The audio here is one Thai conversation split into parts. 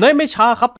ในไม่ช้าครับ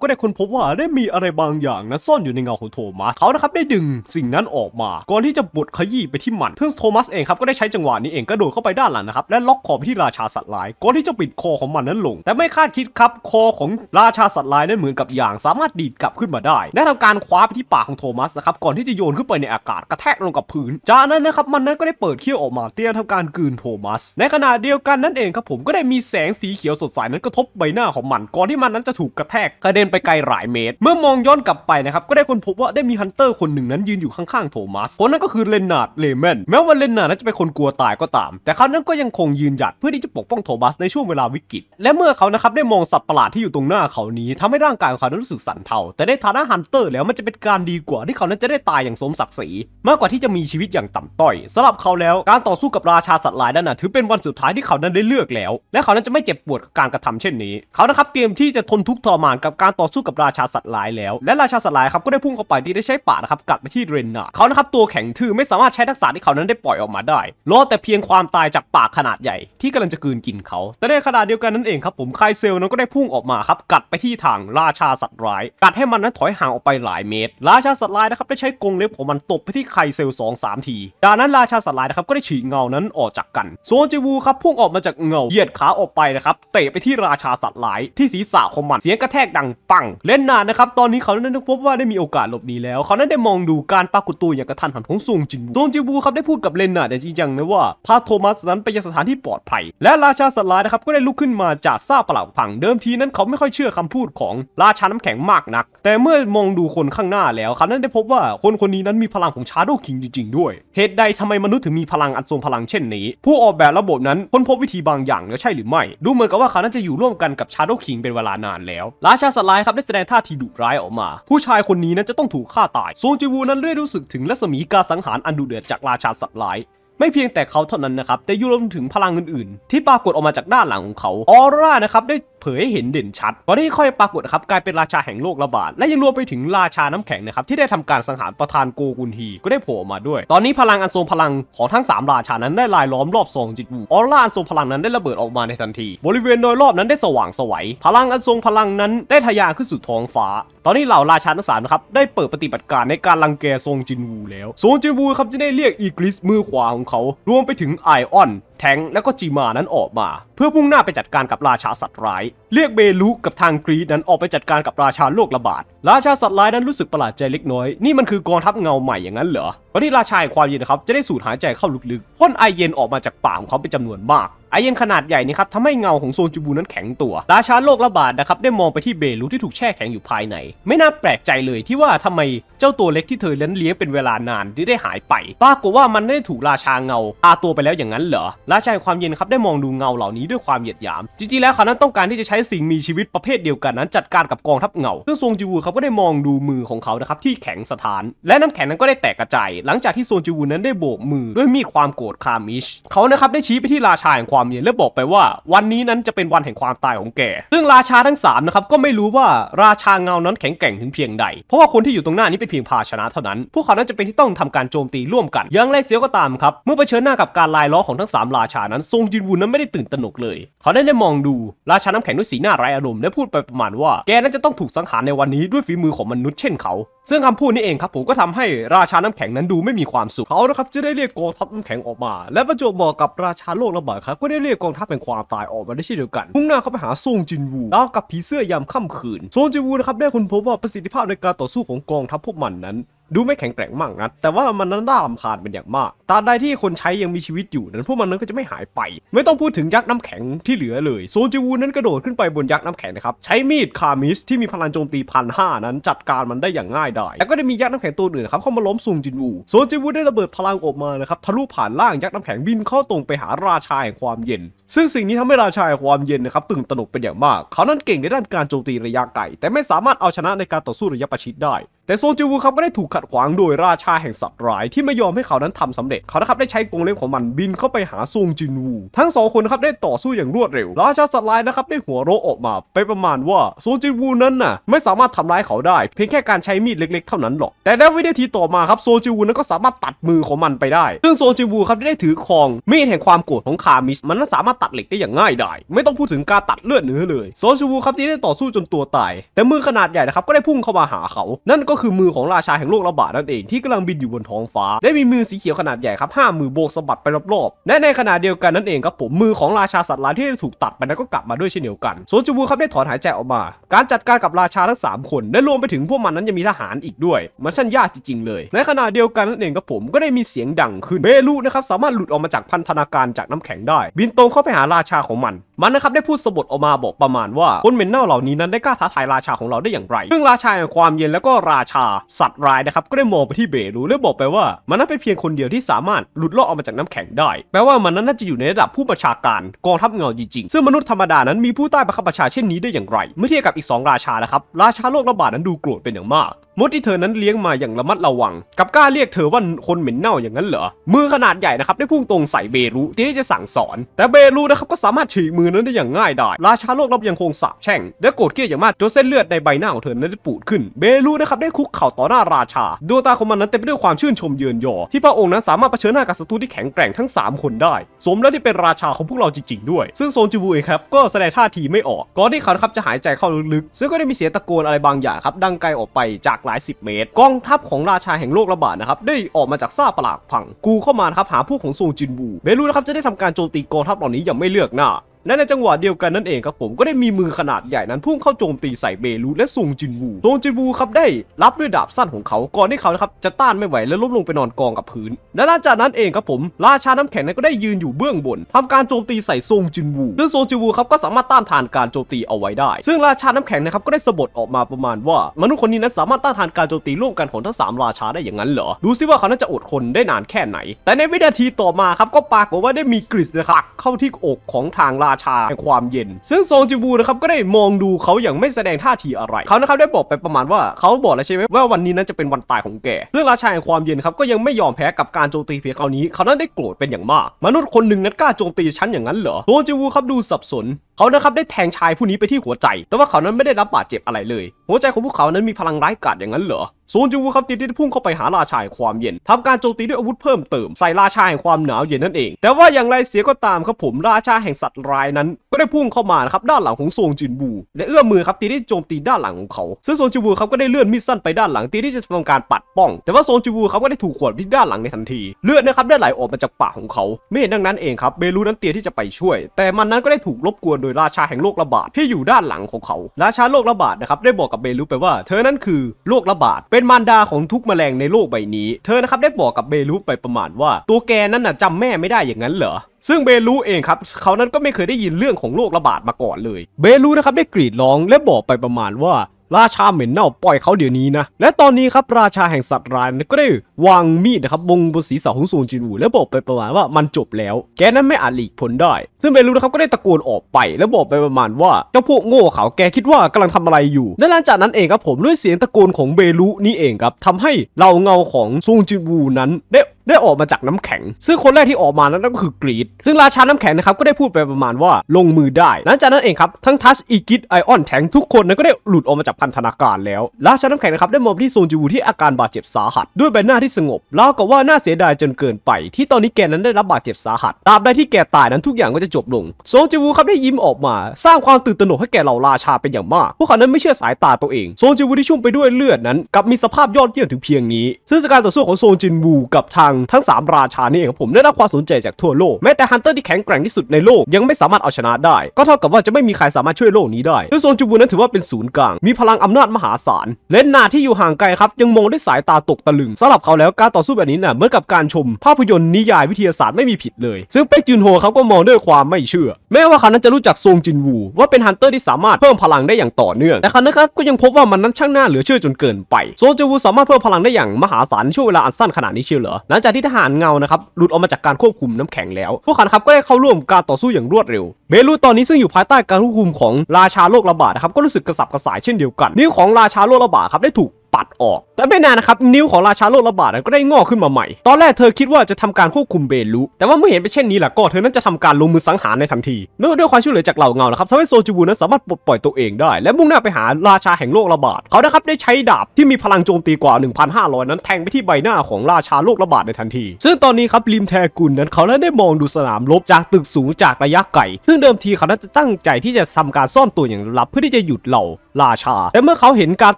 ก็ได้คนพบว่าได้มีอะไรบางอย่างนะซ่อนอยู่ในเงาของโทมัสเขานะครับ ได้ดึงสิ่งนั้นออกมา ก่อนที่จะบดขยี้ไปที่มันพึ่งโทมัสเองครับก็ได้ใช้จังหวะนี้เองก็โดดเข้าไปด้านหลังนะครับและล็อกคอไปที่ราชาสัตว์ลายก่อนที่จะปิดคอของมันนั้นลง แต่ไม่คาดคิดครับคอของราชาสัตว์ลายนั้นเหมือนกับอย่างสามารถดีดกลับขึ้นมาได้และทำการคว้าไปที่ปากของโทมัสนะครับก่อนที่จะโยนขึ้นไปในอากาศกระแทกลงกับพื้นจากนั้นนะครับมันนั้นก็ได้เปิดเขี้ยวออกมาเตี้ยทำการกืนโทมัส ในขณะเดียวกันนั้นเองครับผมก็ได้มีแสงสีเขียวสดใสนั้นกระทบใบหน้าของมันก่อนที่มันนั้นจะถูกกระแทกกระเดนไปไกลหลายเมตร เมื่อมองย้อนกลับไปนะครับ ก็ได้คนพบว่าได้มีฮันเตอร์คนหนึ่งนั้นยืนอยู่ข้างๆโทมัส คนนั้นก็คือเลนนาร์ดเลเมนแม้ว่าเลนนาร์ดนั้นจะเป็นคนกลัวตายก็ตาม แต่เขานั้นก็ยังคงยืนหยัดเพื่อที่จะปกป้องโทมัสในช่วงเวลาวิกฤตและเมื่อเขานะครับได้มองสัตว์ประหลาดที่อยู่ตรงหน้าเขานี้ทำให้ร่างกายของเขานั้นรู้สึกสั่นเทาแต่ในฐานะฮันเตอร์แล้วมันจะเป็นการดีกว่าที่เขานั้นจะได้ตายอย่างสมศักดิ์ศรีมากกว่าที่จะมีชีวิตอย่างต่ำต้อยสำหรับเขาแล้วการต่อสู้กับราชาสัตว์ลายนั้นนะถือเป็นวันสุดท้ายที่เขานั้นได้เลือกแล้ว และเขานั้นจะไม่เจ็บปวดกับการกระทำเช่นนี้เขานะครับเตรียมที่จะทนทุกข์ทรมานกับการต่อสู้กับราชาสัตว์ร้ายแล้ว และราชาสัตว์ร้ายครับ ก็ได้พุ่งเข้าไปที่ได้ใช้ปากนะครับกัดไปที่เรนนาเขานะครับตัวแข็งทื่อไม่สามารถใช้ทักษะที่เขานั้นได้ปล่อยออกมาได้รอดแต่เพียงความตายจากปากขนาดใหญ่ที่กำลังจะกืนกินเขา แต่ในขณะเดียวกันนั่นเองครับ ผมไคเซลนั้นก็ได้พุ่งออกมาครับ กัดไปที่ทางราชาสัตว์ร้ายกัดให้มันนั้นถอยห่างออกไปหลายเมตร ราชาสัตว์ร้ายนะครับได้ใช้กรงเล็บของมันตบไปที่ไคเซลสองสามทีจากนั้นราชาสัตว์ร้ายนะครับก็ได้ฉีกเงานั้นออกจากกันโซนจิวูครับพุ่งออกมาจากเงาเหยียดขาออกไปนะครับเตะไปที่ราชาสัตว์ร้ายที่ศีรษะของมันเสียงกระแทกดังังเล่นนานนะครับตอนนี้เขานั้นพบว่าได้มีโอกาสหลบหนีแล้ว เขานั้นได้มองดูการปรากฏตัวอย่างกระทันหันของซงจินบูซงจินบูครับได้พูดกับเลนนาแต่จริงจังนะว่าพาโทมัสนั้นไปยังสถานที่ปลอดภัย และราชาสัตรายนะครับก็ได้ลุกขึ้นมาจากซาเปล่าพัง เดิมทีนั้นเขาไม่ค่อยเชื่อคำพูดของราชาน้ำแข็งมากนัก แต่เมื่อมองดูคนข้างหน้าแล้วเขานั้นได้พบว่าคนคนนี้นั้นมีพลังของชาโดว์คิงจริง ๆด้วย เหตุใดทำไมมนุษย์ถึงมีพลังอันทรงพลังเช่นนี้ ผู้ออกแบบระบบนั้นค้นพบวิธีบางอย่างแล้วใช่หรือไม่ดูเหมือนกับว่าเขาน่าจะอยู่ร่วมกันกับชาโดว์คิงเป็นเวลานานแล้ว ราชาสลายครับได้แสดงท่าทีดุร้ายออกมา ผู้ชายคนนี้นั้นจะต้องถูกฆ่าตายซงจิวูนั้นเไดยรู้สึกถึงรัศมีการสังหารอันดุเดือดจากราชาสัตว์ร้ายไม่เพียงแต่เขาเท่านั้นนะครับแต่ยุรวมถึงพลังอื่นๆ ที่ปรากฏออกมาจากด้านหลังของเขาออร่านะครับได้เผยให้เห็นเด่นชัดตอนที่ค่อยปรากฏครับกลายเป็นราชาแห่งโลกระบาด และยังรวมไปถึงราชาน้ำแข็งนะครับที่ได้ทำการสังหารประธานโกกุนฮี ก็ได้โผล่มาด้วย ตอนนี้พลังอันทรงพลังของทั้ง 3 ราชานั้น ได้ลายล้อมรอบซองจิตวูออร่าอันทรงพลังนั้นได้ระเบิดออกมาในทันที บริเวณโดยรอบนั้นได้สว่างสวยพลังอันทรงพลังนั้นได้ทะยานขึ้นสู่ท้องฟ้า ตอนนี้เหล่าราชาทั้งสามนะครับได้เปิดปฏิบัติการในการลังแกทรงจินวูแล้วทรงจินวูครับจะได้เรียกอีกลิสมือขวาของของเขารวมไปถึงไอออนแทงและก็จีมานั้นออกมา เพื่อพุ่งหน้าไปจัดการกับราชาสัตว์ร้ายเรียกเบลู กับทางกรีนั้นออกไปจัดการกับราชาโรคระบาด ราชาสัตว์ร้ายนั้นรู้สึกประหลาดใจเล็กน้อยนี่มันคือกองทัพเงาใหม่อย่างนั้นเหรอวันนี้ราชาแห่งความเย็นนะครับจะได้สูดหายใจเข้าลึกๆ พ่นไอเย็นออกมาจากปากของเขาเป็นจำนวนมากไอเย็นขนาดใหญ่นี่ครับทำให้เงาของโซนจูบูนั้นแข็งตัวราชาโลกระบาดนะครับได้มองไปที่เบลูที่ถูกแช่แข็งอยู่ภายใน ไม่น่าแปลกใจเลยที่ว่าทำไมเจ้าตัวเล็กที่เธอเลี้ยงเป็นเวลานานที่ได้หายไป ปรากฏว่ามันได้ถูกราชาเงาอาตัวไปแล้วอย่างนั้นเหรอราชาแห่งความเย็นครับได้มองดูเงาเหล่านี้ด้วยความเหยียดหยามจริงๆแล้วเขานั้นต้องการที่จะใช้สิ่งมีชีวิตประเภทเดียวกันนั้นจัดการกับกองทัพเงา ซึ่งซงจิวูครับก็ได้มองดูมือของเขานะครับที่แข็งสถาน และน้ำแข็งนั้นก็ได้แตกกระจายหลังจากที่ซงจิวูนั้นได้โบกมือด้วยมีดความโกรธคามิช เขานะครับได้ชี้ไปที่ราชาแห่งความเย็น และบอกไปว่า วันนี้นั้นจะเป็นวันแห่งความตายของแกซึ่งราชาทั้ง3นะครับก็ไม่รู้ว่าราชาเงานั้นแข็งแกร่งถึงเพียงใด เพราะว่าคนที่อยู่ตรงหน้านี้เป็นเพียงภาชนะเท่านั้นพวกเขานั้นจะเป็นที่ต้องทำการโจมตีร่วมกันยังไรเสียก็ตามครับเมื่อเผชิญหน้ากับการลายล้อของทั้ง 3ราชานั้นทรงจินวูนั้นไม่ได้ตื่นตระหนกเลย เขาได้ได้มองดูราชาน้ำแข็งด้วยสีหน้าไร้อารมณ์และพูดไปประมาณว่าแกนั้นจะต้องถูกสังหารในวันนี้ด้วยฝีมือของมนุษย์เช่นเขา ซึ่งคำพูดนี้เองครับ ผมก็ทำให้ราชาน้ำแข็งนั้นดูไม่มีความสุข เขานะครับจะได้เรียกกองทัพน้ำแข็งออกมา และประจบเหมาะกับราชาโลกระเบิดครับก็ได้เรียกกองทัพแห่งความตายออกมาได้เช่นเดียวกันมุ่งหน้าเข้าไปหาซงจินวูแล้วกับผีเสื้อยามค่ำคืนซงจินวูนะครับได้ค้นพบว่าประสิทธิภาพในการต่อสู้ของกองทัพพวกมันนั้นดูไม่แข็งแกร่งมากนะ แต่ว่ามันนั้นน่าลำคาญเป็นอย่างมาก ตราใดที่คนใช้ยังมีชีวิตอยู่นั้นพวกมันนั้นก็จะไม่หายไป ไม่ต้องพูดถึงยักษ์น้ำแข็งที่เหลือเลย โซนจิวูนั้นกระโดดขึ้นไปบนยักษ์น้ำแข็งนะครับ ใช้มีดคามิสที่มีพลังโจมตีพันห้านั้นจัดการมันได้อย่างง่ายดายแล้วก็ได้มียักษ์น้ำแข็งตัวอื่นครับเข้ามาล้มซุงจินวูโซนจิวูได้ระเบิดพลังออกมานะครับทะลุผ่านล่างยักษ์น้ำแข็งบินเข้าตรงไปหาราชาแห่งความเย็น ซึ่งสิ่งนี้ทำให้ราชาแห่งความเย็นนะครับตื่นตระหนกเป็นอย่างมากเขานั้นเก่งในด้านการโจมตีระยะไกลแต่ไม่สามารถเอาชนะในการต่อสู้ระยะประชิดได้แต่ โซจูวูครับก็ได้ถูกขัดขวางโดยราชาแห่งสัตว์ร้ายที่ไม่ยอมให้เขานั้นทำสำเร็จ เขานะครับได้ใช้กรงเล็บของมันบินเข้าไปหาซงจินวูทั้งสองคนครับได้ต่อสู้อย่างรวดเร็ว ราชาสัตว์ร้ายนะครับได้หัวโรออกมา ไปประมาณว่าซงจินวูนั้นน่ะไม่สามารถทำร้ายเขาได้เพียงแค่การใช้มีดเล็กๆเท่านั้นหรอก แต่ในวินาทีต่อมาครับโซจินวูนั้นก็สามารถตัดมือของมันไปได้ซึ่งโซจินวูครับได้ถือคองมีดแห่งความโกรธของคามิสมันนนั้สามารถตัดเหล็กได้อย่างง่ายดายไม่ต้องพูดถึงการตัดเลือดเนื้อเลยโซจินวูครับที่ได้ต่อสู้จนตัวตายแต่มือขนาดใหญ่นะครับก็ได้พุ่งเข้ามาหาเขานั่นก็ก็คือมือของราชาแห่งโลกระบาดนั่นเองที่กำลังบินอยู่บนท้องฟ้า ได้มีมือสีเขียวขนาดใหญ่ครับห้ามือโบกสะบัดไปรอบๆและในขณะเดียวกันนั่นเองครับผมมือของราชาสัตว์ร้ายที่ได้ถูกตัดไปนั้นก็กลับมาด้วยเช่นเดียวกันโซจูบูครับได้ถอนหายใจออกมา การจัดการกับราชาทั้ง3 คนและรวมไปถึงพวกมันนั้นยังมีทหารอีกด้วย มันช่างยากจริงๆเลย ในขณะเดียวกันนั่นเองครับผมก็ได้มีเสียงดังขึ้นเบลูนะครับสามารถหลุดออกมาจากพันธนาการจากน้ำแข็งได้ บินตรงเข้าไปหาราชาของมันมันนะครับได้พูดสบทออกมาบอกประมาณว่าคนเมนเน่าเหล่านี้นั้นได้กล้าท้าทายราชาของเราได้อย่างไรซึ่งราชาแห่งความเย็น แล้วก็ราชา สัตว์ร้ายนะครับ ก็ได้มองไปที่เบรูและบอกไปว่ามันนั้นเป็นเพียงคนเดียวที่สามารถหลุดลอดออกมาจากน้ำแข็งได้ แปลว่ามันนั้นน่าจะอยู่ในระดับผู้บัญชาการกองทัพเงาจริง ๆ ซึ่งมนุษย์ธรรมดานั้นมีผู้ใต้บังคับบัญชาเช่นนี้ได้อย่างไร เมื่อเทียบกับอีก 2 ราชานะครับ ราชาโลกระบาดนั้นดูโกรธเป็นอย่างมากมดที่เธอนั้นเลี้ยงมาอย่างระมัดระวัง กับกล้าเรียกเธอว่า คนเหม็นเน่าอย่างนั้นเหรอมือขนาดใหญ่นะครับ ได้พุ่งตรงใส่เบรุที่ได้จะสั่งสอน แต่เบรุนะครับก็สามารถฉีกมือนั้นได้อย่างง่ายดายราชาโลกรับยังคงสาบแช่งและโกรธเกลียด อย่างมากจนเส้นเลือดในใบหน้าของเธอนั้นได้ปูดขึ้นเบรุนะครับได้คุกเข่าต่อหน้าราชาดวงตาของมันนั้นเต็มไปด้วยความชื่นชมเยือนยอ ที่พระองค์นั้นสามารถเผชิญหน้ากับศัตรูที่แข็งแกร่งทั้ง 3 คนได้ สมแล้วที่เป็นราชาของพวกเราจริงๆ ด้วยซึ่งโซนจูบูเองครับก็แสดงท่าทีไม่ออกก่อนที่เขาครับจะหายใจเข้าลึกๆซึ่งก็ได้มีเสียงตะโกนอะไรบางอย่างครับ ดังไกลออกไปจากหลาย10เมตรกองทัพของราชาแห่งโลกระบาดนะครับ ได้ออกมาจากซาปลากผัง กูเข้ามานะครับ หาผู้ของซงจินบูเบลูนะครับจะได้ทำการโจมตีกองทัพเหล่านี้ อย่างไม่เลือกหน้าและในจังหวะเดียวกันนั่นเองครับผมก็ได้มีมือขนาดใหญ่นั้นพุ่งเข้าโจมตีใส่เบลู และซงจินวูซงจินวูครับได้รับด้วยดาบสั้นของเขาก่อนที่เขานะครับจะต้านไม่ไหวและล้มลงไปนอนกองกับพื้นและหลังจากนั้นเองครับผม ราชาน้ำแข็งนั้นก็ได้ยืนอยู่เบื้องบน ทำการโจมตีใส่ซงจินวูซึ่งซงจินวูครับก็สามารถต้านทานการโจมตีเอาไว้ได้ ซึ่งราชาน้ำแข็งนะครับก็ได้สบดออกมาประมาณว่า มนุษย์คนนี้นั้นสามารถต้านทานการโจมตีร่วมกันของทั้ง3ราชาได้อย่างนั้นเหรอดูซิว่าเขาน่าจะอดทนได้นานแค่ไหน แต่ในวินาทีต่อมาครับ ก็ปรากฏว่าได้มีกริชนะครับเข้าที่อกของทางราราชา แห่งความเย็น ซึ่งซงจิบูนะครับก็ได้มองดูเขาอย่างไม่แสดงท่าทีอะไร เขานะครับได้บอกไปประมาณว่าเขาบอกแล้วใช่ไหมว่าวันนี้นั้นจะเป็นวันตายของแก เรื่องราชาแห่งความเย็น ครับ ก็ยังไม่ยอมแพ้กับการโจมตีเพียงคราวนี้ เขานั้นได้โกรธเป็นอย่างมาก มนุษย์คนหนึ่งนั้นกล้าโจมตีฉันอย่างนั้นเหรอซงจิบูครับดูสับสนเขานะครับได้แทงชายผู้นี้ไปที่หัวใจ แต่ว่าเขานั้นไม่ได้รับบาดเจ็บอะไรเลย หัวใจของพวกเขานั้นมีพลังร้ายกาจอย่างนั้นเหรอโซนจูวูครับตีดที่พุ่งเข้าไปหาราชายความเย็นทำการโจมตีด้วยอาวุธเพิ่มเติม ใส่ราชาแห่งความหนาวเย็นนั่นเอง แต่ว่าอย่างไรเสียก็ตามครับผมราชาแห่งสัตว์ร้ายนั้น ก็ได้พุ่งเข้ามานะครับด้านหลังของโซนจินบู และเอื้อมมือครับตีที่โจมตีด้านหลังของเขาซึ่งโซนจูวบูครับก็ได้เลื่อนมีดสั้นไปด้านหลังตีที่จะทำการปัดป้อง แต่ว่าโซนจูวูครับก็ได้ถูกขวดที่ด้านหลังในทันที เลือดนะครับได้ไหลออกมาจากปากของเขาไม่เห็นดังนั้นเองครับเบลูนั้นเตียที่จะไปช่วย แต่มันนั้นก็ได้ถูกบกวนโดยราชาแห่งโรคระบาดที่อยู่ด้านหลังของเขา ราชาโรคระบาดนะครับได้บอกกับเบลูไปว่าเธอนั้นคือ โรคระบาดเป็นมารดาของทุกแมลงในโลกใบนี้ เธอนะครับได้บอกกับเบลูไปประมาณว่า ตัวแกนั้นน่ะจำแม่ไม่ได้อย่างนั้นเหรอ ซึ่งเบลูเองครับ เขานั้นก็ไม่เคยได้ยินเรื่องของโรคระบาดมาก่อนเลย เบลูนะครับได้กรีดร้องและบอกไปประมาณว่าราชาเหม็นเน่าปล่อยเขาเดี๋ยวนี้นะ และตอนนี้ครับราชาแห่งสัตว์ร้ายก็ได้วางมีดนะครับบงบนศีรษะของซูนจินอูแล้วบอกไปประมาณว่ามันจบแล้ว แกนั้นไม่อาจหลีกพ้นได้ ซึ่งเบลูนะครับก็ได้ตะโกนออกไป แล้วบอกไปประมาณว่าเจ้าพวกโง่เขาแกคิดว่ากำลังทำอะไรอยู่ และหลังจากนั้นเองครับผมด้วยเสียงตะโกนของเบลูนี่เองครับทำให้เหล่าเงาของซูนจินอูนั้นได้ได้ออกมาจากน้ำแข็ง ซึ่งคนแรกที่ออกมานั้นก็คือกรีด ซึ่งราชาน้ำแข็งนะครับก็ได้พูดไปประมาณว่าลงมือได้ หลังจากนั้นเองครับทั้งทัชอีกิดไอออนแทงทุกคนนั้นก็ได้หลุดออกมาจากพันธนาการแล้ว ราชาน้ำแข็งนะครับได้มอบที่โซนจิูที่อาการบาดเจ็บสาหัสด้วยใบหน้าที่สงบแล้วก็ว่าน่าเสียดายจนเกินไป ที่ตอนนี้แกนั้นได้รับบาดเจ็บสาหัสตราบใดที่แกตายนั้นทุกอย่างก็จะจบลงโซนจิูครับได้ยิ้มออกมา สร้างความตื่นตระหนกให้แก่เหล่าราชาเป็นอย่างมาก พวกเขานั้นไม่เชื่อสายตาตัวเองโซนจูที่ชุ่มไปด้วยเลือดนั้นกับมีสภาพยอดเยี่ยมถึงเพียงนี้ ซึ่งการต่อสู้ของโซนจินวูกับทางงทั้ง 3 ราชานี่เองครับผมได้รับความสนใจจากทั่วโลก แม้แต่ฮันเตอร์ที่แข็งแกร่งที่สุดในโลกยังไม่สามารถเอาชนะได้ ก็เท่ากับว่าจะไม่มีใครสามารถช่วยโลกนี้ได้ซึ่งโซนจูบูนั้นถือว่าเป็นศูนย์กลางมีพลังอำนาจมหาศาลเลนนาที่อยู่ห่างไกลครับยังมองด้วยสายตาตกตะลึงสำหรับเขาแล้วการต่อสู้แบบนี้น่ะเหมือนกับการชมภาพยนตร์นิยายวิทยาศาสตร์ไม่มีผิดเลยซึ่งเป็กจุนโฮเขาก็มองด้วยความไม่เชื่อ แม้ว่าเขานั้นจะรู้จักซงจินวู ว่าเป็นฮันเตอร์ที่สามารถเพิ่มพลังได้อย่างต่อเนื่องแต่รั้นะครับก็ยังพบว่ามันนั้นช่างน่าเหลือเชื่อจนเกินไปโซงจินวูสามารถเพิ่มพลังได้อย่างมหาศาลช่วงเวลาอันสั้นขนาดนี้เชียวเหรอหลังจากที่ทหารเงานะครับหลุดออกมาจากการควบคุมน้ำแข็งแล้ว พวกเขาครับก็ได้เข้าร่วมการต่อสู้อย่างรวดเร็วเบลูตอนนี้ซึ่งอยู่ภายใต้การควบคุมของราชาโรคระบาดนะครับก็รู้สึกกระสับกระส่ายเช่นเดียวกัน นิ้วของราชาโรคระบาดครับได้ถูกปัดออกแต่ไม่นานนะครับนิ้วของราชาโลกระบาดก็ได้งอกขึ้นมาใหม่ ตอนแรกเธอคิดว่าจะทำการควบคุมเบลูแต่ว่าเมื่อเห็นไปเช่นนี้ล่ะก็เธอนั้นจะทำการลงมือสังหารในทันที เมื่อด้วยความช่วยเหลือจากเหล่าเงานะครับทำให้โซจูบูนั้นสามารถปลดปล่อยตัวเองได้และมุ่งหน้าไปหาราชาแห่งโลกระบาดเขานะครับได้ใช้ดาบที่มีพลังโจมตีกว่า 1,500 นั้นแทงไปที่ใบหน้าของราชาโลกระบาดในทันที ซึ่งตอนนี้ครับริมแทกุลนั้นเขาได้มองดูสนามรบจากตึกสูงจากระยะไกลซึ่งเดิมทีเขานาจะตั้งใจที่จะทำการซ่อนตัวอย่างลับเพื่อที่จะหยุดเหล่าราชาแต่เมื่อเขาเห็นการ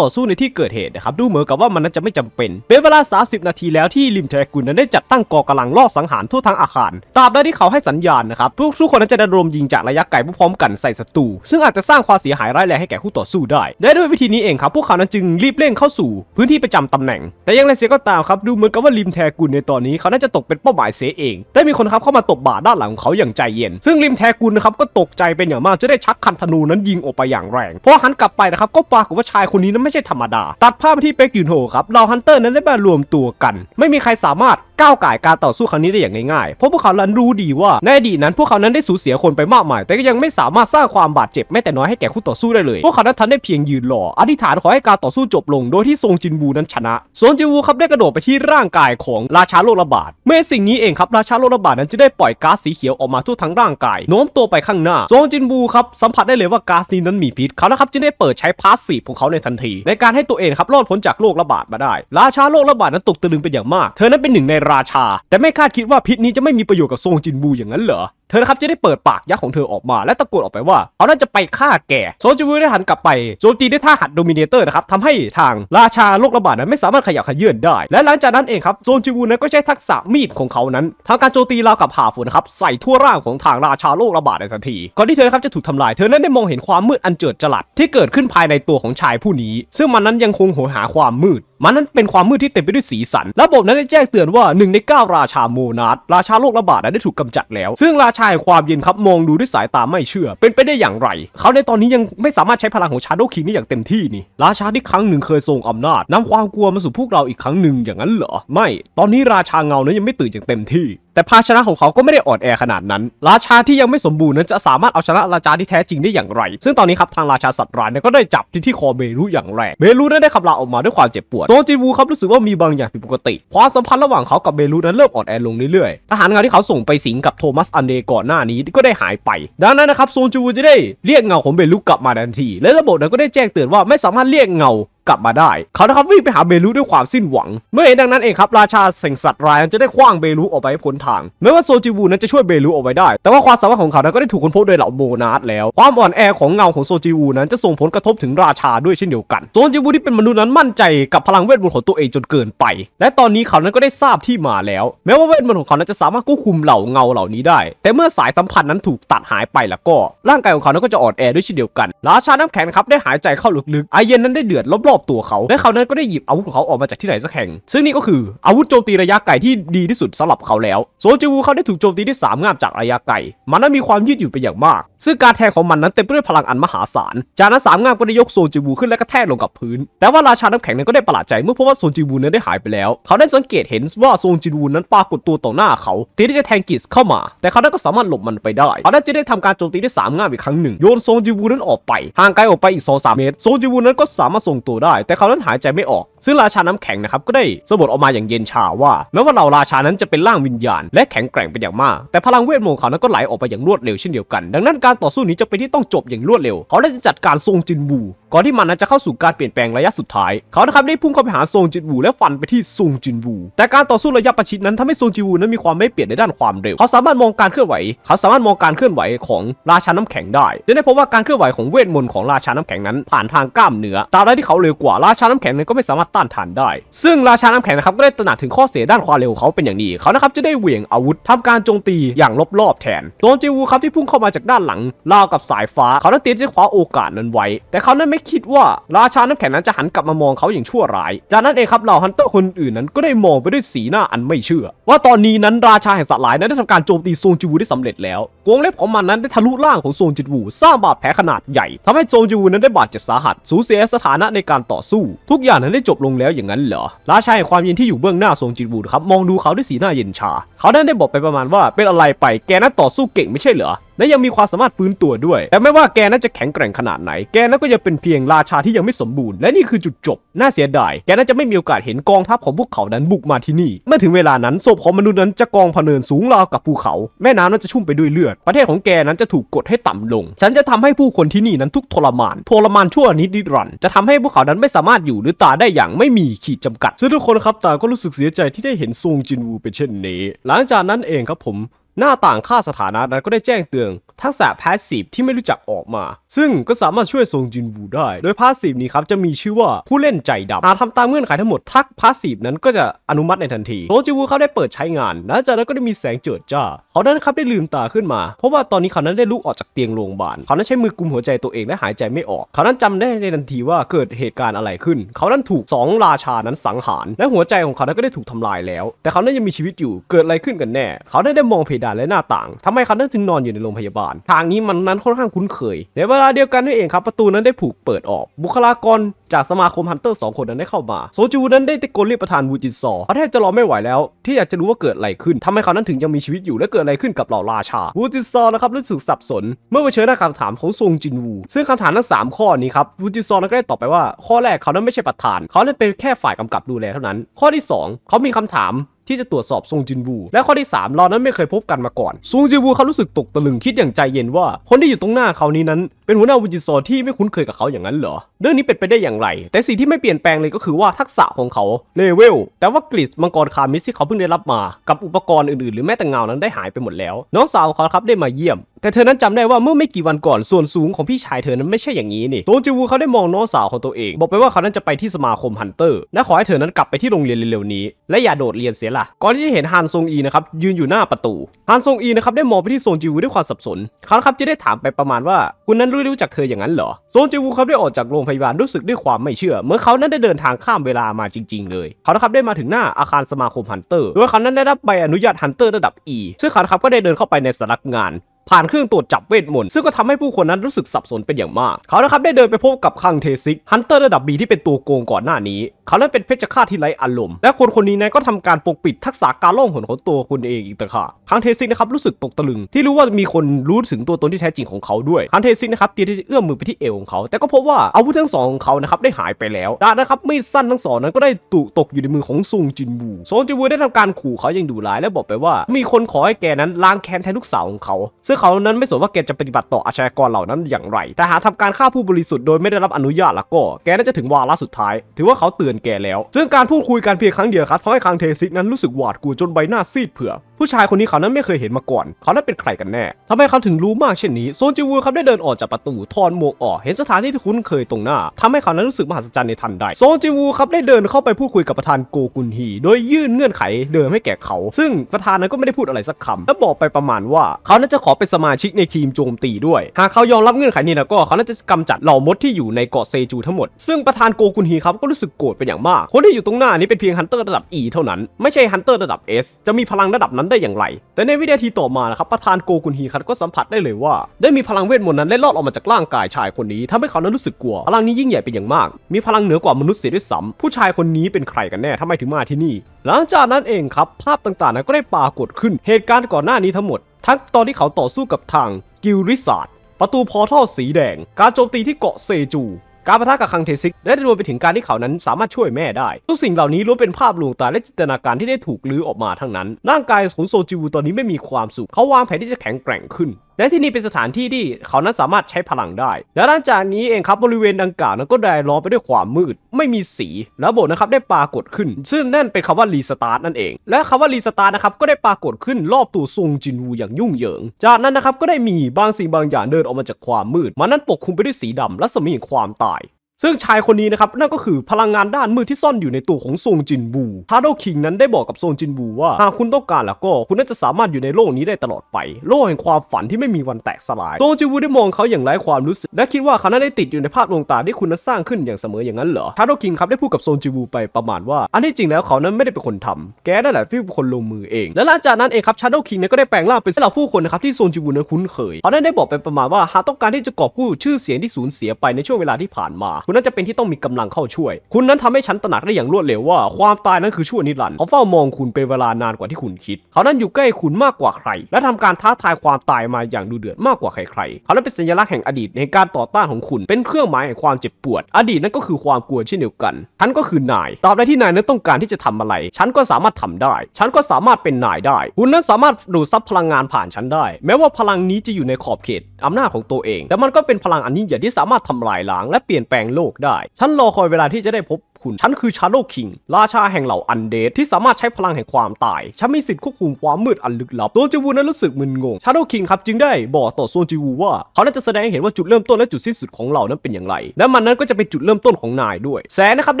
ต่อสู้ในที่เกิดเหตุครับดูเหมือนกับว่ามันนั้นจะไม่จำเป็น เป็นเวลา 30 นาทีแล้วที่ริมเทกุลนั้นได้จัดตั้งกองกำลังล่อสังหารทั่วทั้งอาคารตราบใดที่เขาให้สัญญาณนะครับพวกทุกคนนั้นจะได้รวมยิงจากระยะไกลพร้อมกันใส่ศัตรู ซึ่งอาจจะสร้างความเสียหายร้ายแรงให้แก่คู่ต่อสู้ได้และด้วยวิธีนี้เองครับ พวกเขานั้นจึงรีบเร่งเข้าสู่ พื้นที่ประจำตำแหน่ง แต่ยังไรเสียก็ตามครับดูเหมือนกับว่าริมแทกุลในตอนนี้เขาน่าจะตกเป็นเป้าหมายเสียเอง ได้มีคนครับเข้ามาตบบ่าด้านหลังของเขาอย่างใจเย็น ซึ่งริมแทกุลนะครับก็ตกใจเป็นอย่างมากจะได้ชักคันธนูนั้นยิงออกไปอย่างแรงพอหันกลับไปนะครับก็ปรากฏว่าชายคนนี้นั้นไม่ใช่ธรรมดาตัดภาาปที่เป็กยุนโฮครับเหล่าฮันเตอร์นั้นได้มารวมตัวกัน ไม่มีใครสามารถก้าวไก่การต่อสู้ครั้งนี้ได้อย่างง่ายๆ เพราะพวกเขาลันรู้ดีว่าในอดีตนั้น พวกเขานั้นได้สูญเสียคนไปมากมาย แต่ก็ยังไม่สามารถสร้างความบาดเจ็บแม้แต่น้อยให้แก่คู่ต่อสู้ได้เลย พวกเขานั้นทันได้เพียงยืนรออธิษฐานขอให้การต่อสู้จบลง โดยที่ซงจินวูนั้นชนะซงจินวูครับได้กระโดดไปที่ร่างกายของราชาโรคระบาด เมื่อสิ่งนี้เองครับราชาโรคระบาดนั้นจะได้ปล่อยก๊าซสีเขียวออกมาทั่วทั้งร่างกายโน้มตัวไปข้างหน้าซงจินวูครับสัมผัสได้เลยว่าก๊าซนี้นั้นมีพิษ เขานะครับจึงได้เปิดใช้พาสซีฟของเขาในทันที ในการให้ตัวเองครับรอดพ้นจากโรคระบาดมาได้ ราชาโรคระบาดนั้นตกตะลึงเป็นอย่างมากเธอนั้นเป็นหนึ่งในราชาแต่ไม่คาดคิดว่าพิษนี้จะไม่มีประโยชน์กับซงจินบูอย่างนั้นเหรอเธอนะครับจะได้เปิดปากยักษ์ของเธอออกมา และตะโกนออกไปว่าเขานั่นจะไปฆ่าแกโซจูได้หันกลับไปโจีไีด้ท่าหัดโดมิเนเตอร์นะครับทำให้ทางราชาโรคระบาดนั้นไม่สามารถขยับขยื่นได้และหลังจากนั้นเองครับโซนจิวูนั้นก็ใช้ทักษะมีดของเขานั้นทำการโจมตีราวกับผ่าฝุ่นนะครับใส่ทั่วร่างของทางราชาโรคระบาดในทันทีก่อนที่เธอครับจะถูกทำลายเธอนั้นได้มองเห็นความมืดอันเจิดจรัสที่เกิดขึ้นภายในตัวของชายผู้นี้ ซึ่งมันนั้นยังคงโหยหาความมืดมันนั้นเป็นความมืดที่เต็มไปด้วยสีสัน ระบบนั้นได้แจ้งเตือนว่า1ใน9ราชาโมนาสราชาโรคระบาดนั้นได้ถูกกำจัด แล้วซึ่งราชช่ความเย็นครับ มองดูด้วยสายตาไม่เชื่อ เป็นไปได้อย่างไร เขาในตอนนี้ยังไม่สามารถใช้พลังของชาโดคิงได้อย่างเต็มที่นี่ ราชาที่ครั้งหนึ่งเคยทรงอำนาจนำความกลัวมาสู่พวกเราอีกครั้งหนึ่งอย่างนั้นเหรอ ไม่ตอนนี้ราชาเงานั้นยังไม่ตื่นอย่างเต็มที่แต่ภาชนะของเขาก็ไม่ได้อ่อนแอขนาดนั้น ราชาที่ยังไม่สมบูรณ์นั้นจะสามารถเอาชนะราชาที่แท้จริงได้อย่างไร ซึ่งตอนนี้ครับทางราชาสัตว์ร้ายก็ได้จับที่ที่คอเบรุอย่างแรง เบรุนั้นได้ขับลาออกมาด้วยความเจ็บปวดโซจิวูครับรู้สึกว่ามีบางอย่างผิดปกติ ความสัมพันธ์ระหว่างเขากับเบรุนั้นเริ่มอ่อนแอลงเรื่อยๆทหารเงาที่เขาส่งไปสิงกับโทมัสอันเดก่อนหน้านี้ก็ได้หายไป ดังนั้นนะครับโซนจูจะได้เรียกเงาของเบรุกลับมาทันที และระบบนั้นก็ได้แจ้งเตือนว่าไม่สามารถเรียกเงากลับมาได้ เขานะครับวิ่งไปหาเบลูด้วยความสิ้นหวัง เมื่อเองดังนั้นเองครับราชาสห่งสัตว์ร้ายจะได้คว้างเบลูออกไปพ้นทางแม้ว่าโซจิวูนั้นจะช่วยเบลูออกไปได้ แต่ว่าความสามารถของเขานั้นก็ได้ถูกค้นพบโดยเหล่าโมนารสแล้วความอ่อนแอของเงาของโซจิวูนั้นจะส่งผลกระทบถึงราชาด้วยเช่นเดียวกันโซจิวูที่เป็นมนุษย์นั้นมั่นใจกับพลังเวทมนต์ของตัวเองจนเกินไป และตอนนี้เขานั้นก็ได้ทราบที่มาแล้ว แม้ว่าเวทมนต์ของเขานั้นจะสามารถควบคุมเหล่าเงาเหล่านี้ได้ แต่เมื่อสายสัมพันธ์นั้นถูกตัดหายไปแล้วก็ ร่างกายของเขานั้นก็จะอ่อนแอด้วยเช่นเดียวกันราชาน้ำแข็งครับได้หายใจเข้าลึกๆไอเย็นนั้นได้เดือดลบอบตัวเขาและเขานั้นก็ได้หยิบอาวุธของเขาออกมาจากที่ไหนสักแห่งซึ่งนี่ก็คืออาวุธโจมตีระยะไกลที่ดีที่สุดสำหรับเขาแล้วโซจิวูเขาได้ถูกโจมตีด้วยสามงามจากระยะไกลมันนั้นมีความยืดหยุ่นไปอย่างมาก ซึ่งการแทงของมันนั้นเต็มไปด้วยพลังอันมหาศาลจากนั้นสามงามก็ได้ยกโซจิวูขึ้นและกระแทกลงกับพื้น แต่ว่าราชาน้ำแข็งนั้นก็ได้ประหลาดใจเมื่อพบว่าโซจิวูนั้นได้หายไปแล้ว เขาได้สังเกตเห็นว่าโซจิวูนั้นปรากฏตัวต่อหน้าเขาที่ได้จะแทงกิสเข้ามา แต่เขานั้นก็สามารถหลบมันไปได้เขาได้จะได้ทำการโจมตีด้สามงามอีกครั้งหนึ่งโยนโซจิวูนั้นออกไปห่างไกลออกไปอีกามเมตรโซจิวูนั้นก็สามารถส่งตัวได้แต่เขานั้นหายใจไม่ออก ซึ่งราชาน้ำแข็งนะครับก็ได้สบดออกมาอย่างเย็นชาว่าแม้ว่าเราราชานั้นจะเป็นร่างวิญญาณและแข็งแกร่งเป็นอย่างมาก แต่พลังเวทมนต์เขานั้นก็ไหลออกไปอย่างรวดเร็วเช่นเดียวกัน ดังนั้นการต่อสู้นี้จะเป็นที่ต้องจบอย่างรวดเร็ว เขาได้จัดการทรงจินบูก่อนที่มันนั้นจะเข้าสู่การเปลี่ยนแปลงระยะสุดท้ายเขานะครับได้พุ่งเข้าไปหาซงจินวูและฟันไปที่ซงจินวู แต่การต่อสู้ระยะประชิดนั้นทำให้ซงจินวูนั้นมีความไม่เปลี่ยนในด้านความเร็ว เขาสามารถมองการเคลื่อนไหวเขาสามารถมองการเคลื่อนไหวของราชาน้ำแข็งได้จะได้พบว่าการเคลื่อนไหวของเวทมนต์ของราชาน้ำแข็งนั้นผ่านทางกล้ามเนื้อตรามไดที่เขาเร็วกว่าราชาน้ำแข็งนั้นก็ไม่สามารถต้านทานได้ ซึ่งราชาน้ำแข็งนะครับก็ได้ตระหนักถึงข้อเสียด้านความเร็วเขาเป็นอย่างดีเขานะครับจะได้เหวี่ยงอาวุธทำการโจมตีอย่างรอบๆแทนซงจินวูครับที่พุ่งเข้ามาจากด้านหลัง ราวกับสายฟ้าเขานั้นเตรียมจะคว้าโอกาสนั้นไว้ แต่เขานั้นไม่คิดว่าราชาน้ำแข็งนั้นจะหันกลับมามองเขาอย่างชั่วร้าย จากนั้นเองครับเหล่าฮันเตอร์คนอื่นนั้นก็ได้มองไปด้วยสีหน้าอันไม่เชื่อ ว่าตอนนี้นั้นราชาแห่งสัตว์หลายนั้นได้ทำการโจมตีโซงจิวูได้สำเร็จแล้วกวงเล็บของมันนั้นได้ทะลุร่างของโซงจิวู สร้างบาดแผลขนาดใหญ่ทำให้โซงจิวูนั้นได้บาดเจ็บสาหัสสูญเสียสถานะในการต่อสู้ ทุกอย่างนั้นได้จบลงแล้วอย่างนั้นเหรอราชาแห่งความเย็นที่อยู่เบื้องหน้าโซงจิวูครับมองดูเขาด้วยสีหน้าเย็นชา เขาได้ได้บอกไปประมาณว่าเป็นอะไรไปแกนั้นต่อสู้เก่งไม่ใช่เหรอและยังมีความสามารถฟื้นตัวด้วย แต่ไม่ว่าแกนั้นจะแข็งแกร่งขนาดไหน แกนั้นก็ยังเป็นเพียงราชาที่ยังไม่สมบูรณ์ และนี่คือจุดจบน่าเสียดาย แกนั้นจะไม่มีโอกาสเห็นกองทัพของพวกเขานั้นบุกมาที่นี่ เมื่อถึงเวลานั้นศพของมนุษย์นั้นจะกองพเนินสูงราวกับภูเขา แม่น้ำนั้นจะชุ่มไปด้วยเลือด ประเทศของแกนั้นจะถูกกดให้ต่ำลง ฉันจะทำให้ผู้คนที่นี่นั้นทุกทรมาน ทรมานชั่วนิดนิรันจะทำให้พวกเขานั้นไม่สามารถอยู่ หรือตาได้อย่างไม่มีขีดจำกัดซึ่งทุกคนครับตาก็รู้สึกเสียใจที่ได้เห็นซงจินวูเป็นเช่นนี้หลังจากนั้นเองครับผมหน้าต่างค่าสถานะนั้นก็ได้แจ้งเตือนทักษะพาสซีฟที่ไม่รู้จักออกมา ซึ่งก็สามารถช่วยทรงจินวูได้โดยพาสซีฟนี้ครับจะมีชื่อว่าผู้เล่นใจดำหากทำตามเงื่อนไขทั้งหมดทักพาสซีฟนั้นก็จะอนุมัติในทันทีโซจินวูเขาได้เปิดใช้งานและจากนั้นก็ได้มีแสงเจิดจ้า เขาดั้นครับได้ลืมตาขึ้นมา เพราะว่าตอนนี้เขานั้นได้ลุกออกจากเตียงโรงพยาบาลเขานั้นใช้มือกุมหัวใจตัวเองและหายใจไม่ออก เขานั้นจำได้ในทันทีว่าเกิดเหตุการณ์อะไรขึ้น เขานั้นถูก2ราชานั้นสังหาร และหัวใจของเขานั้นก็ได้ถูกทำลายแล้ว แต่เขานั้นยังมีชีวิตอยู่เกิดอะไรขึ้นกันแน่ เขาได้ได้มองเพดานและหน้าต่างทำให้เขานั้นถึงนอนอยู่ในโรงพยาบาล ทางนี้มันนั้นค่อนข้างคุ้นเคย ในเวลาเดียวกันนั่นเองครับ ประตูนั้นได้ผูกเปิดออก บุคลากรจากสมาคมฮันเตอร์สองคนนั้นได้เข้ามาโซจูนั้นได้ตะโกนเรียกประธานวูจินซอเขาแทบจะรอไม่ไหวแล้วที่อยากจะรู้ว่าเกิดอะไรขึ้น ทำให้เขานั้นถึงยังมีชีวิตอยู่และเกิดอะไรขึ้นกับเหล่าราชาวูจินซอนะครับรู้สึกสับสนเมื่อเผชิญหน้าคำถามของซงจินวูซึ่งคำถามทั้ง3ข้อนี้ครับวูจินซอนั้นก็ได้ตอบไปว่า ข้อแรกเขานั้นไม่ใช่ประธาน เขานั้นเป็นแค่ฝ่ายกำกับดูแลเท่านั้น ข้อที่ 2 เขามีคำถามที่จะตรวจสอบซงจินวูและข้อที่3เรานั้นไม่เคยพบกันมาก่อนซงจินวูเขารู้สึกตกตะลึงคิดอย่างใจเย็นว่า คนที่อยู่ตรงหน้าเขานี้นั้นเป็นหัวหน้าวินจิโซที่ไม่คุ้นเคยกับเขาอย่างนั้นเหรอ เรื่องนี้เป็นไปได้อย่างไร แต่สิ่งที่ไม่เปลี่ยนแปลงเลยก็คือว่าทักษะของเขาเลเวลแต่ว่ากริชมังกรคามิสที่เขาเพิ่งได้รับมา กับอุปกรณ์อื่นๆ หรือแม้แต่เงานั้นได้หายไปหมดแล้ว น้องสาวของเขาครับได้มาเยี่ยม แต่เธอนั้นจำได้ว่าเมื่อไม่กี่วันก่อนส่วนสูงของพี่ชายเธอนั้นไม่ใช่อย่างนี้นี่โตนจิวูเขาได้มองน้องสาวของตัวเอง บอกไปว่าเขานั้นจะไปที่สมาคมฮันเตอร์และขอให้เธอนั้นกลับไปที่โรงเรียนเร็วๆนี้ และอย่าโดดเรียนเสียละก่อนที่จะเห็นฮันซงอีนะครับยืนอยู่หน้าประตูฮันซงอีนะครับได้มองไปที่โซนจิวูด้วยความสับสนเขาครับจะได้ถามไปประมาณว่า คุณนั้นรู้ไม่รู้จักเธออย่างนั้นเหรอโซนจิวูครับได้ออกจากโรงพยาบาลรู้สึกด้วยความไม่เชื่อ เมื่อเขานั้นได้เดินทางข้ามเวลามาจริง ๆเลย เขาครับได้มาถึงหน้าอาคารสมาคมฮันเตอร์โดยเขานั้นได้รับใบอนุญาตฮันเตอร์ระดับ E ซึ่งเขาครับก็ได้เดินเข้าไปในสำนักงาน ผ่านเครื่องตรวจจับเวทมนต์ซึ่งก็ทำให้ผู้คนนั้นรู้สึกสับสนเป็นอย่างมาก เขานะครับได้เดินไปพบกับคังเทซิกฮันเตอร์ระดับบีที่เป็นตัวโกงก่อนหน้านี้เขานั้นเป็นเพชฌฆาตที่ไร้อารมณ์ และคนคนนี้นะก็ทำการปกปิดทักษะการล่องหนของตัวคุณเองอีกต่างหากคังเทซินนะครับรู้สึกตกตะลึงที่รู้ว่ามีคนรู้ถึงตัวตนที่แท้จริงของเขาด้วย คังเทซินนะครับเตรียมที่จะเอื้อมมือไปที่เอวของเขา แต่ก็พบว่าอาวุธทั้งสองของเขานะครับได้หายไปแล้วดาบนะครับ มีดสั้นทั้งสองนั้นก็ได้ตุตกอยู่ในมือของซงจินบูซงจินบูได้ทำการขู่เขาอย่างดุร้ายและบอกไปว่า มีคนขอให้แกนั้นล้างแค้นแทนลูกสาวของเขา ซึ่งเขานั้นไม่สนว่าแกจะปฏิบัติต่ออาชญากรเหล่านั้นอย่างไร แต่หากทำการฆ่าผู้บริสุทธิ์โดยไม่ได้รับอนุญาตแล้วก็ แกน่าจะถึงวาระสุดท้าย ถือว่าเขาเตือนินแกแล้วซึ่งการพูดคุยกันเพียงครั้งเดียวครับทำให้คังเทซิกนั้นรู้สึกหวาดกลัวจนใบหน้าซีดเผือผู้ชายคนนี้เขานั้นไม่เคยเห็นมาก่อน เขานั้นเป็นใครกันแน่ทำให้เขาถึงรู้มากเช่นนี้โซนจิวูครับได้เดินออกจากประตูถอนหมวกออก เห็นสถานที่ที่คุ้นเคยตรงหน้า ทำให้เขานั้นรู้สึกมหัศจรรย์ในทันใดโซนจิวูครับได้เดินเข้าไปพูดคุยกับประธานโกกุนฮี โดยยื่นเงื่อนไขเดิมให้แก่เขา ซึ่งประธานนั้นก็ไม่ได้พูดอะไรสักคำและบอกไปประมาณว่า เขานั้นจะขอเป็นสมาชิกในทีมโจมตีด้วย หากเขายอมรับเงื่อนไขนี้แล้วก็เขานั้นจะกำจัดเหล่ามดที่อยู่ในเกาะเซจู ทั้งหมด ซึ่งประธานโกกุนฮีครับก็รู้สึกโกรธเป็นอย่างมาก คนที่อยู่ตรงหน้านี้เป็นเพียงฮันเตอร์ระดับ E เท่านั้นไม่ใช่ฮันเตอร์ระดับ S จะมีพลังระดับนั้นได้อย่างไร แต่ในวินาทีต่อมานะครับประธานโกกุนฮีคันก็สัมผัสได้เลยว่า ได้มีพลังเวทมนต์นั้นได้ลอดออกมาจากร่างกายชายคนนี้ทำให้เขานั้นรู้สึกกลัว พลังนี้ยิ่งใหญ่เป็นอย่างมาก มีพลังเหนือกว่ามนุษย์เสียด้วยซ้ำผู้ชายคนนี้เป็นใครกันแน่ทำไมถึงมาที่นี่ หลังจากนั้นเองครับภาพต่างๆนั้นก็ได้ปรากฏขึ้น เหตุการณ์ก่อนหน้านี้ทั้งหมดทั้งตอนที่เขาต่อสู้กับทางกิลริสาดประตูพอท่อสีแดง การโจมตีที่เกาะเซจูการประทะกับคังเทซิก และรวมไปถึงการที่เขานั้นสามารถช่วยแม่ได้ ทุกสิ่งเหล่านี้ล้วนเป็นภาพลวงตาและจินตนาการที่ได้ถูกลื้อออกมาทั้งนั้นร่างกายของโซจิวตอนนี้ไม่มีความสุข เขาวางแผนที่จะแข็งแกร่งขึ้นและที่นี่เป็นสถานที่ที่เขานั้นสามารถใช้พลังได้ และหลังจากนี้เองครับบริเวณดังกล่าวนั้นก็ได้ล้อมไปด้วยความมืด ไม่มีสี และโบสถ์นะครับได้ปรากฏขึ้น ซึ่งนั่นเป็นคำว่ารีสตาร์ทนั่นเอง และคำว่ารีสตาร์ทนะครับก็ได้ปรากฏขึ้นรอบตัวซงจินวูอย่างยุ่งเหยิง จากนั้นนะครับก็ได้มีบางสิ่งบางอย่างเดินออกมาจากความมืดมันนั้นปกคลุมไปด้วยสีดำและสมีความตายซึ่งชายคนนี้นะครับนั่นก็คือพลังงานด้านมือที่ซ่อนอยู่ในตัวของซงจินบูฮาร์โดคิงนั้นได้บอกกับซงจินบูว่า หากคุณต้องการแล้วก็คุณน่าจะสามารถอยู่ในโลกนี้ได้ตลอดไป โลกแห่งความฝันที่ไม่มีวันแตกสลายซงจินบูได้มองเขาอย่างไร้ความรู้สึก และคิดว่าเขานั้นได้ติดอยู่ในภาพดวงตาที่คุณนั้นสร้างขึ้นอย่างเสมออย่างนั้นเหรอฮาร์โดคิงครับได้พูดกับซงจินบูไปประมาณว่าอันที่จริงแล้วเขานั้นไม่ได้เป็นคนทำแกนั่นแหละที่เป็นคนลงมือเองและหลังจากนั้นเองครับชาร์โดคิงนั้นก็ได้แปลงร่างเป็นเหล่าผู้คนนะครับที่ซงจินบูนั้นคุ้นเคยเขาได้บอกไปประมาณว่าหากต้องการที่จะกอบกู้ชื่อเสียงที่สูญเสียไปในช่วงเวลาที่ผ่านมาคุณนั้นจะเป็นที่ต้องมีกำลังเข้าช่วย คุณนั้นทำให้ฉันตระหนักได้อย่างรวดเร็วว่า ความตายนั้นคือชั่วนิรันดร์เขาเฝ้ามองคุณเป็นเวลานานกว่าที่คุณคิด เขานั้นอยู่ใกล้คุณมากกว่าใคร และทำการท้าทายความตายมาอย่างดูเดือดมากกว่าใครๆ เขาเป็นสัญลักษณ์แห่งอดีตในการต่อต้านของคุณ เป็นเครื่องหมายแห่งความเจ็บปวด อดีตนั้นก็คือความกลัวเช่นเดียวกันฉันก็คือนาย ตอบใดที่นายนั้นต้องการที่จะทำอะไร ฉันก็สามารถทำได้ ฉันก็สามารถเป็นนายได้ คุณนั้นสามารถดูดซับพลังงานผ่านฉันได้ แม้ว่าพลังนี้จะอยู่ในขอบเขตอานาจของตัวเองแต่มันก็เป็นพลังอันยิ่งใหญ่ที่สามารถทาลายล้างและเปลี่ยนแปลงโลกได้ ฉันรอคอยเวลาที่จะได้พบคุณฉันคือชาโลคิง ราชาแห่งเหล่าอันเดดที่สามารถใช้พลังแห่งความตาย ฉันมีสิทธิ์ควบคุมความมืดอันลึกลับโซนจิวูนั้นรู้สึกมึนงง ชาโลคิงครับจึงได้บอกต่อโซนจิวูว่า เขาน่าจะแสดงให้เห็นว่าจุดเริ่มต้นและจุดสิ้นสุดของเหล่านั้นเป็นอย่างไร และมันนั้นก็จะเป็นจุดเริ่มต้นของนายด้วย แสนะครับไ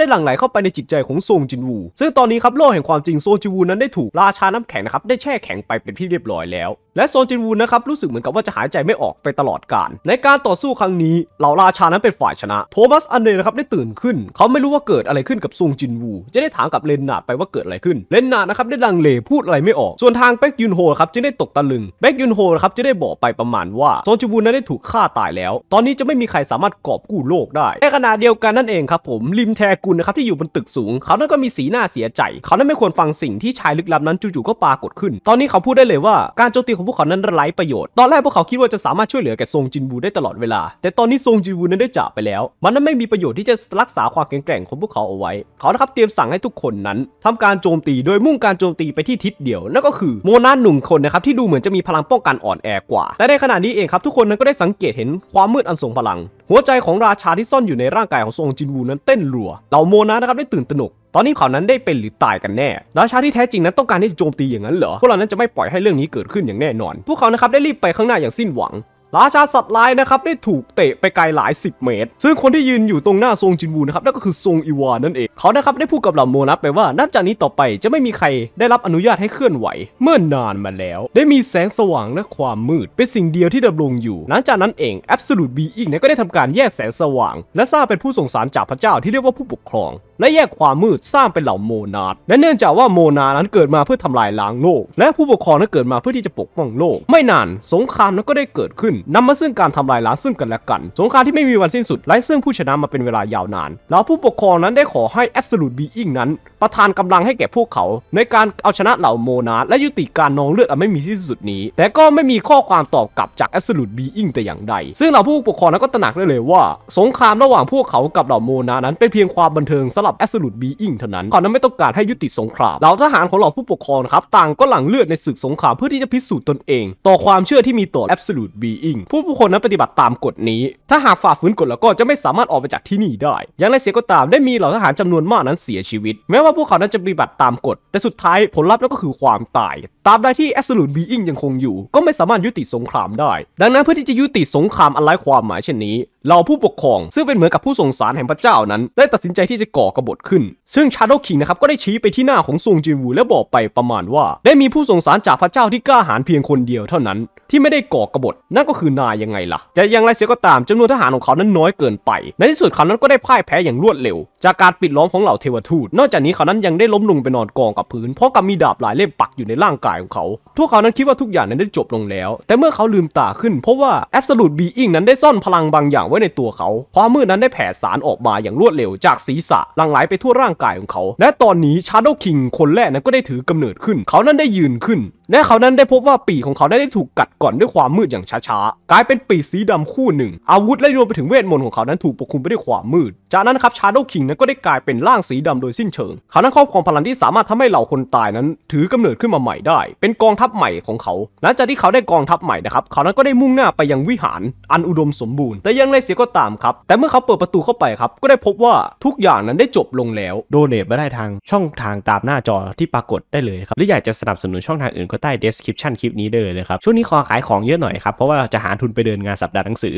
ด้หลั่งไหลเข้าไปในจิตใจของโซนจินวูซึ่งตอนนี้ครับโลกแห่งความจริงโซนจิวูนั้นได้ถูกราชาน้ำแข็งนะครับได้แช่แข็งไปเป็นที่เรียบร้อยแล้ว และโซนจินวูนะครับรู้สึกเหมือนกับว่าจะหายใจไม่ออกไปตลอดกาลในการต่อสู้ครั้งนี้เหล่าราชานั้นเป็นฝ่ายชนะโทมัสอันเดนะครับได้ตื่นขึ้น เขาไม่รู้ว่าเกิดอะไรขึ้นกับซงจินวู จะได้ถามกับเลนนาดไปว่าเกิดอะไรขึ้น เลนนาดนะครับได้ลังเลพูดอะไรไม่ออก ส่วนทางแบ็กยุนโฮครับจึงได้ตกตะลึง แบ็กยุนโฮครับจะได้บอกไปประมาณว่าซงจินวูนั้นได้ถูกฆ่าตายแล้ว ตอนนี้จะไม่มีใครสามารถกอบกู้โลกได้ ในขณะเดียวกันนั่นเองครับผมริมแทกุนนะครับที่อยู่บนตึกสูง เขานั้นก็มีสีหน้าเสียใจ เขานั้นไม่ควรฟังสิ่งที่ชายลึกลับนั้นจู่ๆก็ปรากฏขึ้น ตอนนี้เขาพูดได้เลยว่า การโจมตีของพวกเขา นั้นไร้ประโยชน์ ตอนแรกพวกเขาคิดว่าจะสามารถช่วยเหลือแก่ซงจินวูได้ตลอดเวลาแต่ตอนนี้ซงจินวูนั้นได้จากไปแล้ว มันนั้นไม่มีประโยชน์ที่จะรักษาความแข็งแกร่งของพวกเขาเขาเอาไว้เขานะครับเตรียมสั่งให้ทุกคนนั้นทำการโจมตีโดยมุ่งการโจมตีไปที่ทิศเดียว นั่นก็คือโมนาหนุ่มคนนะครับที่ดูเหมือนจะมีพลังป้องกันอ่อนแอกว่า แต่ในขณะนี้เองครับทุกคนนั้นก็ได้สังเกตเห็นความมืดอันทรงพลัง หัวใจของราชาที่ซ่อนอยู่ในร่างกายของซงจินวูนั้นเต้นรัว เหล่าโมนานะครับได้ตื่นตระหนก ตอนนี้เขานั้นได้เป็นหรือตายกันแน่ราชาที่แท้จริงนั้นต้องการที่จะโจมตีอย่างนั้นเหรอพวกเรานั้นจะไม่ปล่อยให้เรื่องนี้เกิดขึ้นอย่างแน่นอน พวกเขานะครับได้รีบไปข้างหน้าอย่างสิ้นหวังราชาสัตว์ลายนะครับ ได้ถูกเตะไปไกลหลาย 10 เมตร ซึ่งคนที่ยืนอยู่ตรงหน้าทรงจินวูนะครับนั่นก็คือทรงอีวานนั่นเอง เขานะครับได้พูดกับเหล่าโมนัสไปว่า นับจากนี้ต่อไปจะไม่มีใครได้รับอนุญาตให้เคลื่อนไหว เมื่อนานมาแล้ว ได้มีแสงสว่างและความมืด เป็นสิ่งเดียวที่ดำรงอยู่ หลังจากนั้นเองแอบส l u t e b e i n เนี่ยก็ได้ทำการแยกแสงสว่าง และสร้างเป็นผู้ส่งสารจากพระเจ้าที่เรียกว่าผู้ปกครอง และแยกความมืดสร้างเป็นเหล่าโมนาสและเนื่องจากว่าโมนานั้นเกิดมาเพื่อทำลายล้างโลก และผู้ปกครองนั้นเกิดมาเพื่อที่จะปกป้องโลก ไม่นานสงครามนั้นก็ได้เกิดขึ้นนำมาซึ่งการทำลายล้างซึ่งกันและกัน สงครามที่ไม่มีวันสิ้นสุดไร้ซึ่งผู้ชนะมาเป็นเวลายาวนาน แล้วผู้ปกครองนั้นได้ขอให้ Absolute Being นั้นประทานกำลังให้แก่พวกเขา ในการเอาชนะเหล่าโมนา และยุติการนองเลือดอันไม่มีที่สุดนี้ แต่ก็ไม่มีข้อความตอบกลับจากแอสซลูดบีอิงแต่อย่างใด ซึ่งเหล่าผู้ปกครองนั้นก็ตระหนักได้เลยว่า สงครามระหว่างพวกเขากับเหล่าโมนานั้นเป็นเพียงความบันเทิงสำหรับแอสซลูดบีอิงเท่านั้นเขานั้นไม่ต้องการให้ยุติสงครามเหล่าทหารของเหล่าผู้ปกครองครับต่างก็หลั่งเลือดในศึกสงครามเพื่อที่จะพิสูจน์ตนเอง ต่อความเชื่อที่มีต่อแอสซลูดบีอิงผู้ผู้คนนั้นปฏิบัติตามกฎนี้ถ้าหากฝ่าฝืนกฎแล้วก็จะไม่สามารถออกไปจากที่นี่ได้ อย่างไรเสียก็ตามได้มีเหล่าทหารจำนวนมากนั้นเสียชีวิตแม้ว่าาพวกเขานั้นจะปฏิบัติตามกฎ แต่สุดท้ายผลลัพธ์นั้นก็คือความตายตราบใดที่ Absolute Being ยังคงอยู่ ก็ไม่สามารถยุติสงครามได้ ดังนั้นเพื่อที่จะยุติสงครามอันไร้ความหมายเช่นนี้ เราผู้ปกครองซึ่งเป็นเหมือนกับผู้ส่งสารแห่งพระเจ้านั้น ได้ตัดสินใจที่จะก่อกบฏขึ้น ซึ่งชาโดคิงนะครับก็ได้ชี้ไปที่หน้าของซงจินวูและบอกไปประมาณว่า ได้มีผู้ส่งสารจากพระเจ้าที่กล้าหาญเพียงคนเดียวเท่านั้น ที่ไม่ได้ก่อกบฏนั่นก็คือนายยังไงล่ะ จะอย่างไรเสียก็ตามจำนวนทหารของเขานั้นน้อยเกินไป ในที่สุดเขานั้นก็ได้พ่ายแพ้อย่างรวดเร็วจากการปิดล้อมของเหล่าเทวทูตนอกจากนี้เขานั้นยังได้ล้มลงไปนอนกองกับพื้นเพราะกับมีดาบหลายเล่มปักอยู่ในร่างกา态度。พวกเขานั้นคิดว่าทุกอย่างนั้นได้จบลงแล้ว แต่เมื่อเขาลืมตาขึ้น เพราะว่าแอบส์ลูดบีอิงนั้นได้ซ่อนพลังบางอย่างไว้ในตัวเขา ความมืดนั้นได้แผ่สารออกมาอย่างรวดเร็วจากศีรษะลังไหลไปทั่วร่างกายของเขา และตอนนี้ชาโดว์คิงคนแรกนั้นก็ได้ถือกำเนิดขึ้น เขานั้นได้ยืนขึ้น และเขานั้นได้พบว่าปีของเขาได้ถูกกัดก่อนด้วยความมืดอย่างช้าๆ กลายเป็นปีสีดำคู่หนึ่ง อาวุธและรวมไปถึงเวทมนต์ของเขานั้นถูกปกคลุมไปด้วยความมืด จากนั้นครับชาโดว์คิงนั้นก็ได้กลายเป็นร่างสีดำโดยสิ้นเชิงเขานั้นครอบครองพลังที่สามารถทำให้เหล่าคนตายนั้นถือกำเนิดขึ้นมาใหม่ได้ เป็นกองทัพใหม่ของเขา หลังจากที่เขาได้กองทัพใหม่นะครับเขานั้นก็ได้มุ่งหน้าไปยังวิหารอันอุดมสมบูรณ์ แต่ยังไรเสียก็ตามครับ แต่เมื่อเขาเปิดประตูเข้าไปครับ ก็ได้พบว่าทุกอย่างนั้นได้จบลงแล้ว โดเนทมาได้ทางช่องทางตามหน้าจอที่ปรากฏได้เลยครับ หรืออยากจะสนับสนุนช่องทางอื่นก็ใต้ description คลิปนี้เลยนะครับ ช่วงนี้ขอขายของเยอะหน่อยครับ เพราะว่าจะหาทุนไปเดินงานสัปดาห์หนังสือ